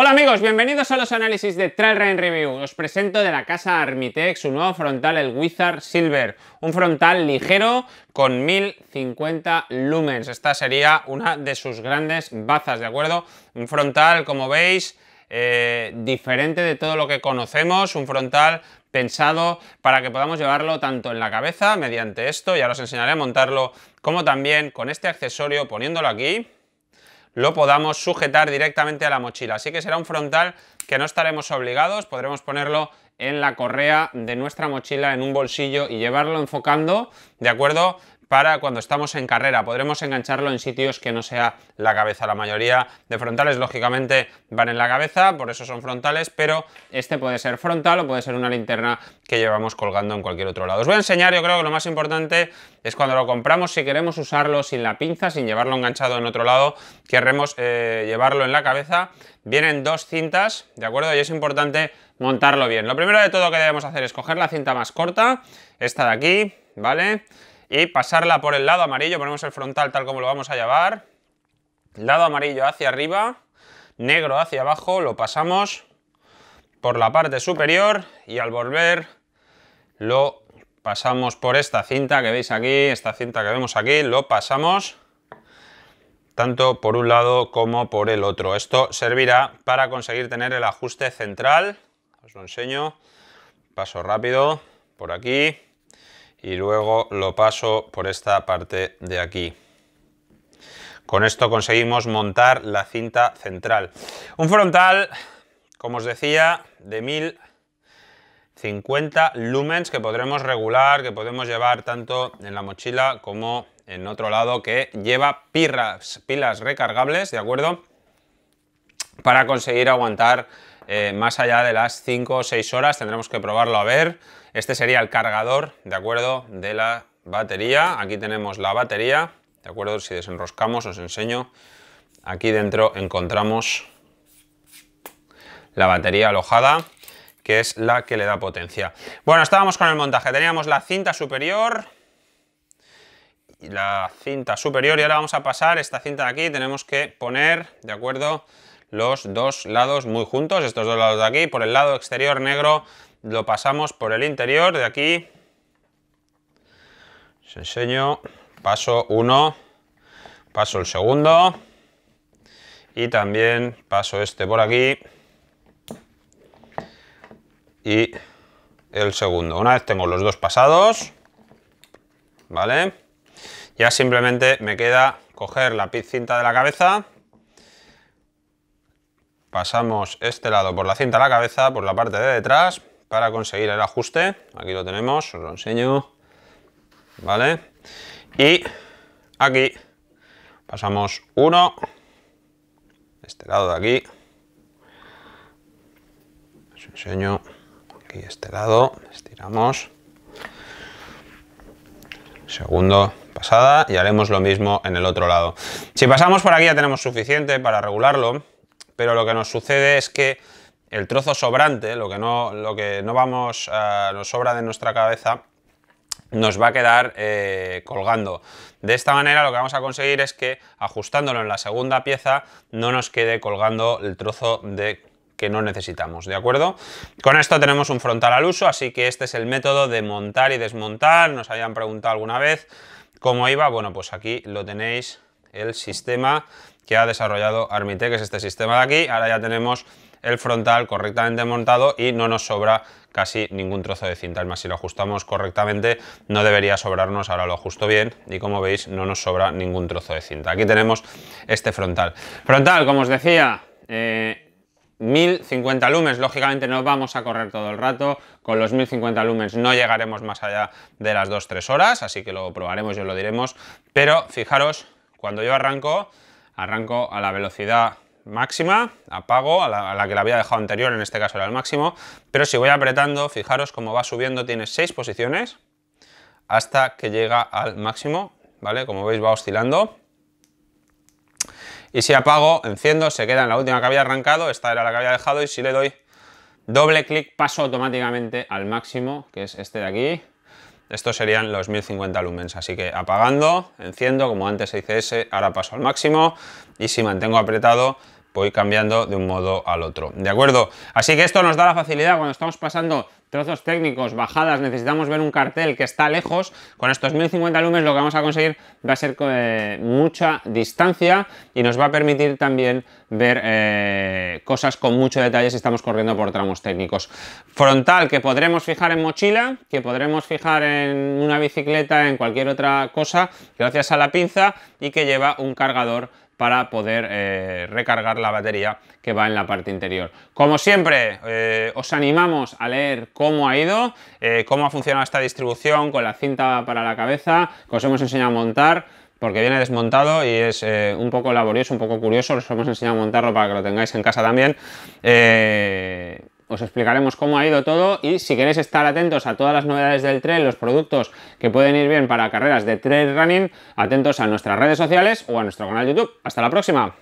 Hola amigos, bienvenidos a los análisis de Trailrun Review. Os presento de la casa Armitech su nuevo frontal, el Wizard Silver. Un frontal ligero con 1050 lumens. Esta sería una de sus grandes bazas, ¿de acuerdo? Un frontal, como veis, eh, diferente de todo lo que conocemos. Un frontal pensado para que podamos llevarlo tanto en la cabeza mediante esto, ya os enseñaré a montarlo, como también con este accesorio poniéndolo aquí lo podamos sujetar directamente a la mochila. Así que será un frontal que no estaremos obligados, podremos ponerlo en la correa de nuestra mochila, en un bolsillo y llevarlo enfocando, ¿de acuerdo? para cuando estamos en carrera. Podremos engancharlo en sitios que no sea la cabeza. La mayoría de frontales, lógicamente, van en la cabeza, por eso son frontales, pero este puede ser frontal o puede ser una linterna que llevamos colgando en cualquier otro lado. Os voy a enseñar, yo creo que lo más importante es cuando lo compramos, si queremos usarlo sin la pinza, sin llevarlo enganchado en otro lado, queremos eh, llevarlo en la cabeza. Vienen dos cintas, ¿de acuerdo? Y es importante montarlo bien. Lo primero de todo que debemos hacer es coger la cinta más corta, esta de aquí, ¿vale? vale y pasarla por el lado amarillo, ponemos el frontal tal como lo vamos a llevar, lado amarillo hacia arriba, negro hacia abajo, lo pasamos por la parte superior y al volver lo pasamos por esta cinta que veis aquí, esta cinta que vemos aquí, lo pasamos tanto por un lado como por el otro. Esto servirá para conseguir tener el ajuste central. Os lo enseño. Paso rápido por aquí y luego lo paso por esta parte de aquí. Con esto conseguimos montar la cinta central. Un frontal, como os decía, de 1050 lumens que podremos regular, que podemos llevar tanto en la mochila como en otro lado, que lleva pilas, pilas recargables, ¿de acuerdo? Para conseguir aguantar eh, más allá de las 5 o 6 horas. Tendremos que probarlo a ver. Este sería el cargador, ¿de acuerdo? De la batería. Aquí tenemos la batería, ¿de acuerdo? Si desenroscamos os enseño. Aquí dentro encontramos la batería alojada que es la que le da potencia. Bueno, estábamos con el montaje. Teníamos la cinta superior, la cinta superior y ahora vamos a pasar esta cinta de aquí tenemos que poner de acuerdo los dos lados muy juntos, estos dos lados de aquí, por el lado exterior negro lo pasamos por el interior de aquí, os enseño, paso uno paso el segundo y también paso este por aquí y el segundo. Una vez tengo los dos pasados, ¿vale? Ya simplemente me queda coger la cinta de la cabeza pasamos este lado por la cinta a la cabeza, por la parte de detrás, para conseguir el ajuste. Aquí lo tenemos, os lo enseño. ¿Vale? Y aquí pasamos uno, este lado de aquí. Os enseño aquí este lado, estiramos. Segundo, pasada y haremos lo mismo en el otro lado. Si pasamos por aquí ya tenemos suficiente para regularlo pero lo que nos sucede es que el trozo sobrante, lo que no, lo que no vamos, a, eh, nos sobra de nuestra cabeza, nos va a quedar eh, colgando. De esta manera lo que vamos a conseguir es que ajustándolo en la segunda pieza no nos quede colgando el trozo de que no necesitamos, ¿de acuerdo? Con esto tenemos un frontal al uso, así que este es el método de montar y desmontar, nos habían preguntado alguna vez cómo iba, bueno pues aquí lo tenéis, el sistema que ha desarrollado Armitec, que es este sistema de aquí. Ahora ya tenemos el frontal correctamente montado y no nos sobra casi ningún trozo de cinta. más, si lo ajustamos correctamente no debería sobrarnos, ahora lo ajusto bien y como veis no nos sobra ningún trozo de cinta. Aquí tenemos este frontal. Frontal, como os decía, 1050 eh, lumens, lógicamente no vamos a correr todo el rato, con los 1050 lumens no llegaremos más allá de las 2-3 horas, así que lo probaremos y os lo diremos, pero fijaros, cuando yo arranco arranco a la velocidad máxima, apago a la, que la había dejado anterior, en este caso era el máximo, pero si voy apretando, fijaros cómo va subiendo, tiene seis posiciones hasta que llega al máximo, ¿vale? Como veis va oscilando. Y si apago, enciendo, se queda en la última que había arrancado, esta era la que había dejado y si le doy doble clic paso automáticamente al máximo, que es este de aquí, estos serían los 1050 lumens, así que apagando, enciendo, como antes hice ese, ahora paso al máximo y si mantengo apretado voy cambiando de un modo al otro, ¿de acuerdo? Así que esto nos da la facilidad cuando estamos pasando trozos técnicos, bajadas, necesitamos ver un cartel que está lejos, con estos 1050 lumens lo que vamos a conseguir va a ser eh, mucha distancia y nos va a permitir también ver eh, cosas con mucho detalle si estamos corriendo por tramos técnicos. Frontal que podremos fijar en mochila, que podremos fijar en una bicicleta, en cualquier otra cosa, gracias a la pinza y que lleva un cargador para poder eh, recargar la batería que va en la parte interior. Como siempre, eh, os animamos a leer cómo ha ido, eh, cómo ha funcionado esta distribución con la cinta para la cabeza que os hemos enseñado a montar porque viene desmontado y es un poco laborioso, un poco curioso, os hemos enseñado a montarlo para que lo tengáis en casa también os explicaremos cómo ha ido todo y si queréis estar atentos a todas las novedades del trail, los productos que pueden ir bien para carreras de trail running, atentos a nuestras redes sociales o a nuestro canal de YouTube. Hasta la próxima.